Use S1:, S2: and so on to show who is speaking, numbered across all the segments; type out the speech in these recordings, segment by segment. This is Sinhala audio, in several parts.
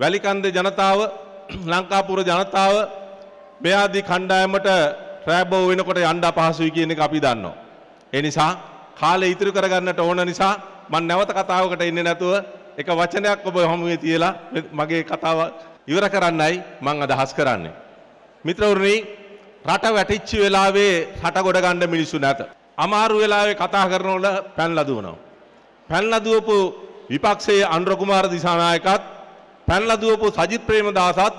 S1: වැලිකන්ද ජනතාව ලංකාපුර ජනතාව මේ ආදී කණ්ඩායමට රැබෝ වෙනකොට යන්න අපහසුයි කියන එක අපි දන්නවා. ඒ නිසා කාලය ඉතුරු කරගන්නට ඕන නිසා මම නැවත කතාවකට එන්නේ නැතුව එක වචනයක් ඔබ හමුවේ තියලා මගේ කතාව ඉවර කරන්නයි මම අදහස් කරන්නේ. මිත්‍රවරුනි රට වැටිච්ච වෙලාවේ රට ගොඩ ගන්න මිනිස්සු නැත. අමාරු වෙලාවේ කතා කරනවල පැනලා දුවනවා. පැනලා දුවපු විපක්ෂයේ අනුර කුමාර දිසානායකත් පැනලා දුවපු සජිත් ප්‍රේමදාසත්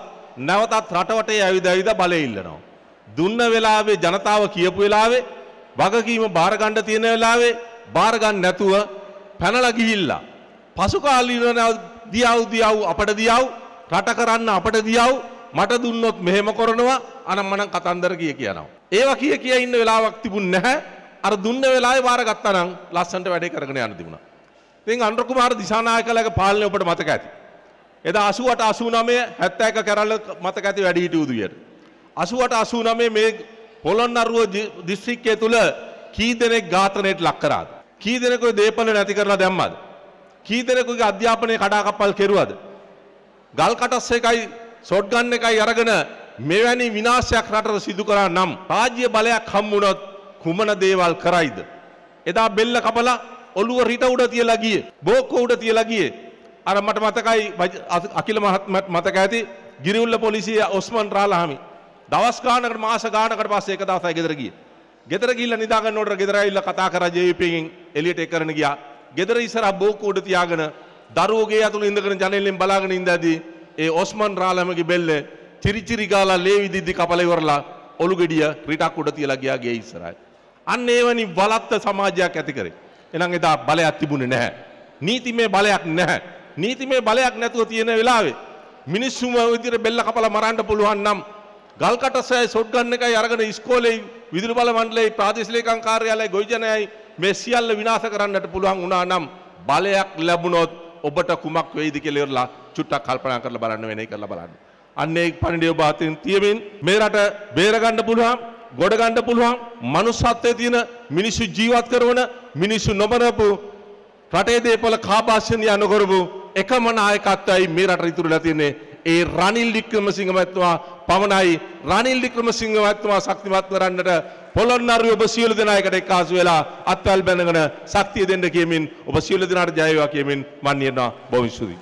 S1: නැවතත් රටවටේ ඇවිද ඇවිද බලය ඉල්ලනවා. දුන්න වෙලාවේ ජනතාව කියපු වෙලාවේ වගකීම බාර ගන්න තියෙන වෙලාවේ බාර ගන්න නැතුව පැනලා ගිහිල්ලා පසු කාලීනව දියව් දියව් අපට දියව් රට කරන්න අපට දියව් මට දුන්නොත් මෙහෙම කරනවා අනම්මනම් කතන්දර කිය කියනවා. ඒවා කිය කිය ඉන්න වෙලාවක් තිබුණ නැහැ. අර දුන්න වෙලාවේ බාර ගත්තා නම් ලස්සන්ට වැඩේ කරගෙන යන්න තිබුණා. ඉතින් අනුර කුමාර දිසානායකලගේ පාලනය ඔබට මතක ඇති. එදා 88 89 71 කැරල මතක ඇති වැඩි හිටි උදවියට 88 89 මේ පොළොන්නරුව දිස්ත්‍රික්කය තුල කී දෙනෙක් ඝාතනයට ලක් කරාද කී දෙනෙකුගේ දේපල නැති කරලා දැම්මද කී දෙනෙකුගේ අධ්‍යාපනයේ කඩාකප්පල් කෙරුවද ගල් කටස් එකයි ෂොට්ගන් එකයි අරගෙන මෙවැනි විනාශයක් රටට සිදු කරා නම් රාජ්‍ය බලයක් හම්බුනොත් කුමන දේවල් කරයිද එදා බෙල්ල කපලා ඔළුව රිට උඩ තියලා ගියේ බෝක්කෝ උඩ තියලා ගියේ අර මට මතකයි අකිල මහත්මත් මතක ඇති ගිරිවුල්ල පොලිසිය ඔස්මන් රාලහාමි දවස් ගානකට මාස ගානකට පස්සේ එක දවසයි ගෙදර ගියේ. ගෙදර ගිහිල්ලා නිදාගන්න ඕනතර ගෙදර ඇවිල්ලා කතා කරා ජේපීගෙන් එළියට එක් කරන ගියා. ගෙදර ඉස්සරහ බෝක්ක උඩ තියාගෙන දරුවෝගේ අතුළු ඉඳගෙන ජනෙලෙන් බලාගෙන ඉඳදී ඒ ඔස්මන් රාලහාමිගේ බෙල්ල චිරිචිරි ගාලා ලේවි දිද්දි කපල ඉවරලා ඔලු ගෙඩිය රිටක් උඩ තියලා ගියා ගේ ඉස්සරහයි. අන්න එවැනි වලත්ත සමාජයක් ඇති කරේ. එහෙනම් එදා බලයක් තිබුණේ නැහැ. නීතිමය බලයක් නැහැ. නීතිමය බලයක් නැතුව තියෙන වෙලාවේ මිනිස්සුම විදිහට බෙල්ල කපලා මරන්න පුළුවන් නම් ගල්කටසයි ෂොට්ගන් එකයි අරගෙන ඉස්කෝලේ විදුලි බල මණ්ඩලයේ ප්‍රාදේශීය ලේකම් කාර්යාලයේ ගොවිජනයයි මේ සියල්ල විනාශ කරන්නට පුළුවන් වුණා නම් බලයක් ලැබුණොත් ඔබට කුමක් වෙයිද කියලා ඉවරලා චුට්ටක් කල්පනා කරලා බලන්න වෙන එක කරලා බලන්න. අන්න ඒ පණිඩිය ඔබ අතින් තියමින් මේ රට බේරගන්න පුළුවන්, ගොඩ ගන්න පුළුවන්, මනුස්සත්වයේ තියෙන මිනිස්සු ජීවත් කරන මිනිස්සු නොබනපු රටේ දේපල කාබාෂණිය නොකරපු එකම නායකත්වයයි මේ රට ඉතුරුලා තියෙන්නේ. ඒ රනිල් වික්‍රමසිංහ මහත්මයා පමණයි රනිල් වික්‍රමසිංහ මහත්මයා ශක්තිමත් කරන්නට පොළොන්නරුව ඔබ සියලු දෙනායකට එක්කාසු වෙලා අත්වල් බැඳගෙන ශක්තිය දෙන්න කියමින් ඔබ සියලු දෙනාට ජය වේවා කියමින් මන් නියනවා බොහොම ස්තුතියි.